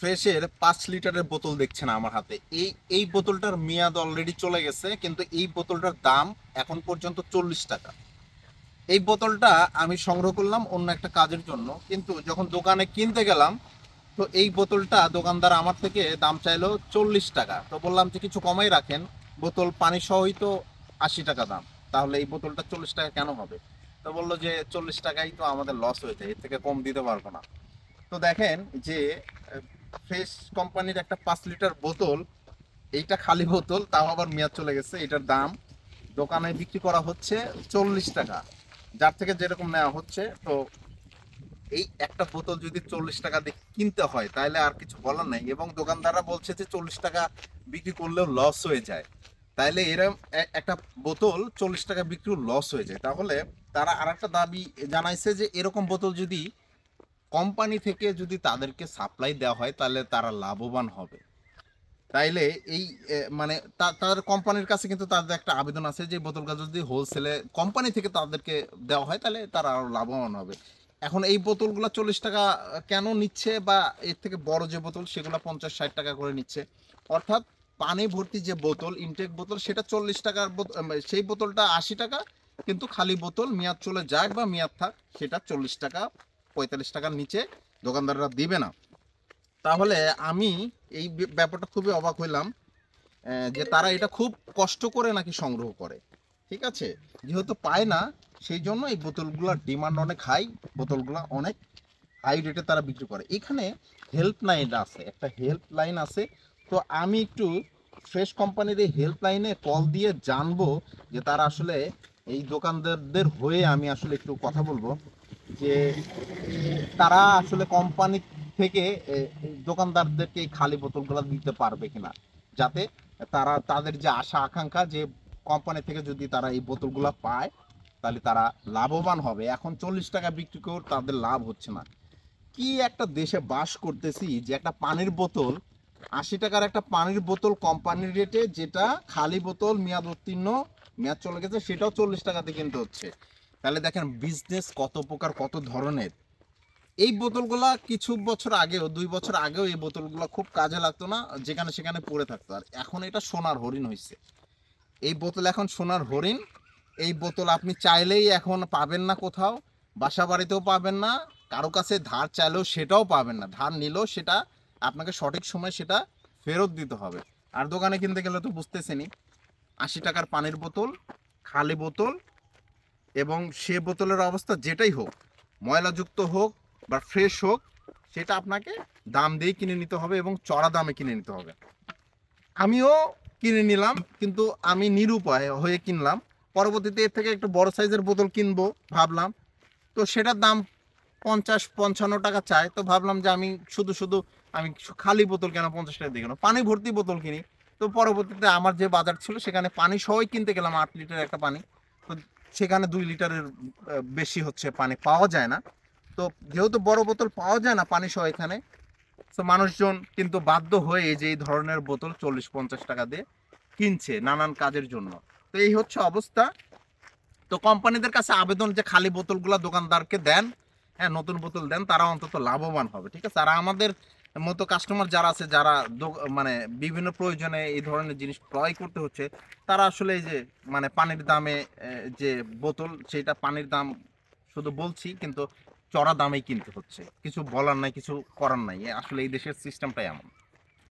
ফ্রেশের পাঁচ লিটারের বোতল দেখছেন আমার হাতে এই এই বোতলটার মেয়াদ অলরেডি চলে গেছে কিন্তু এই বোতলটার দাম এখন পর্যন্ত চল্লিশ টাকা এই বোতলটা আমি সংগ্রহ করলাম অন্য একটা কাজের জন্য কিন্তু যখন দোকানে কিনতে গেলাম তো এই বোতলটা দোকানদার আমার থেকে দাম চাইলো চল্লিশ টাকা তো বললাম যে কিছু কমাই রাখেন বোতল পানি সহই তো আশি টাকা দাম তাহলে এই বোতলটা চল্লিশ টাকা কেন হবে তো বললো যে চল্লিশ টাকাই তো আমাদের লস হয়েছে এর থেকে কম দিতে পারবো না তো দেখেন যে ফ্রেশ কোম্পানির একটা পাঁচ লিটার বোতল এইটা খালি বোতল তাও আবার মেয়াদ চলে গেছে এটার দাম দোকানে বিক্রি করা হচ্ছে চল্লিশ টাকা যার থেকে যেরকম নেওয়া হচ্ছে তো এই একটা বোতল যদি চল্লিশ টাকা দিয়ে কিনতে হয় তাহলে আর কিছু বলার নেই এবং দোকানদাররা বলছে যে চল্লিশ টাকা বিক্রি করলেও লস হয়ে যায় তাহলে এরম একটা বোতল চল্লিশ টাকা বিক্রিও লস হয়ে যায় তাহলে তারা আর একটা দাবি জানাইছে যে এরকম বোতল যদি কোম্পানি থেকে যদি তাদেরকে সাপ্লাই দেওয়া হয় তাহলে তারা লাভবান হবে তাইলে এই মানে তাদের কোম্পানির কাছে কিন্তু তাদের একটা আবেদন আছে যে বোতল গাছ যদি হোলসেলে কোম্পানি থেকে তাদেরকে দেওয়া হয় তাহলে তারা আরও লাভবান হবে এখন এই বোতলগুলো চল্লিশ টাকা কেন নিচ্ছে বা এর থেকে বড় যে বোতল সেগুলো পঞ্চাশ ষাট টাকা করে নিচ্ছে অর্থাৎ পানি ভর্তি যে বোতল ইনটেক বোতল সেটা চল্লিশ টাকার সেই বোতলটা আশি টাকা কিন্তু খালি বোতল মেয়াদ চলে যাক বা মেয়াদ থাক সেটা চল্লিশ টাকা পঁয়তাল্লিশ টাকার নিচে দোকানদাররা দিবে না তাহলে আমি এই ব্যাপারটা খুবই অবাক হইলাম যে তারা এটা খুব কষ্ট করে নাকি সংগ্রহ করে ঠিক আছে যেহেতু পায় না সেই জন্য এই বোতলগুলোর ডিমান্ড অনেক হাই বোতলগুলো অনেক হাই রেটে তারা বিক্রি করে এখানে হেল্পলাইন আছে একটা হেল্পলাইন আছে তো আমি একটু ফ্রেশ কোম্পানির এই হেল্পলাইনে কল দিয়ে জানবো যে তারা আসলে এই দোকানদারদের হয়ে আমি আসলে একটু কথা বলবো যে তারা আসলে কোম্পানি থেকে দোকানদারদেরকে এই খালি বোতলগুলো দিতে পারবে কিনা যাতে তারা তাদের যে আশা আকাঙ্ক্ষা যে কোম্পানি থেকে যদি তারা এই বোতলগুলো পায় তাহলে তারা লাভবান হবে এখন চল্লিশ টাকা বিক্রি করে তাদের লাভ হচ্ছে না কি একটা দেশে বাস করতেছি যে একটা পানির বোতল আশি টাকার একটা পানির বোতল কোম্পানির রেটে যেটা খালি বোতল মেয়াদ উত্তীর্ণ মেয়াদ চলে গেছে সেটাও চল্লিশ টাকাতে কিনতে হচ্ছে তাহলে দেখেন বিজনেস কত প্রকার কত ধরনের এই বোতলগুলা কিছু বছর আগেও দুই বছর আগেও এই বোতলগুলো খুব কাজে লাগতো না যেখানে সেখানে পড়ে থাকতো আর এখন এটা সোনার হরিণ হয়েছে এই বোতল এখন সোনার হরিণ এই বোতল আপনি চাইলেই এখন পাবেন না কোথাও বাসা বাড়িতেও পাবেন না কারো কাছে ধার চাইলেও সেটাও পাবেন না ধার নিলেও সেটা আপনাকে সঠিক সময় সেটা ফেরত দিতে হবে আর দোকানে কিনতে গেলে তো বুঝতেছেনি আশি টাকার পানির বোতল খালি বোতল এবং সে বোতলের অবস্থা যেটাই হোক ময়লাযুক্ত হোক বা ফ্রেশ হোক সেটা আপনাকে দাম দিয়ে কিনে নিতে হবে এবং চড়া দামে কিনে নিতে হবে আমিও কিনে নিলাম কিন্তু আমি নিরুপায় হয়ে কিনলাম পরবর্তীতে এর থেকে একটু বড় সাইজের বোতল কিনবো ভাবলাম তো সেটার দাম পঞ্চাশ পঞ্চান্ন টাকা চায় তো ভাবলাম যে আমি শুধু শুধু আমি খালি বোতল কেন পঞ্চাশ টাকা দিয়ে কেন পানি ভর্তি বোতল কিনি তো পরবর্তীতে আমার যে বাজার ছিল সেখানে পানি সবাই কিনতে গেলাম আট লিটার একটা পানি তো সেখানে দুই লিটারের বেশি হচ্ছে পানি পাওয়া যায় না তো যেহেতু বড় বোতল পাওয়া যায় না পানি সহ এখানে তো মানুষজন কিন্তু বাধ্য হয়ে যে এই ধরনের বোতল চল্লিশ পঞ্চাশ টাকা দিয়ে কিনছে নানান কাজের জন্য তো এই হচ্ছে অবস্থা তো কোম্পানিদের কাছে আবেদন যে খালি বোতলগুলো দোকানদারকে দেন হ্যাঁ নতুন বোতল দেন তারা অন্তত লাভবান হবে ঠিক আছে আর আমাদের মতো কাস্টমার যারা আছে যারা মানে বিভিন্ন প্রয়োজনে এই ধরনের জিনিস ক্রয় করতে হচ্ছে তারা আসলে এই যে মানে পানির দামে যে বোতল সেটা পানির দাম শুধু বলছি কিন্তু চড়া দামেই কিনতে হচ্ছে কিছু বলার নাই কিছু করার নাই আসলে এই দেশের সিস্টেমটাই এমন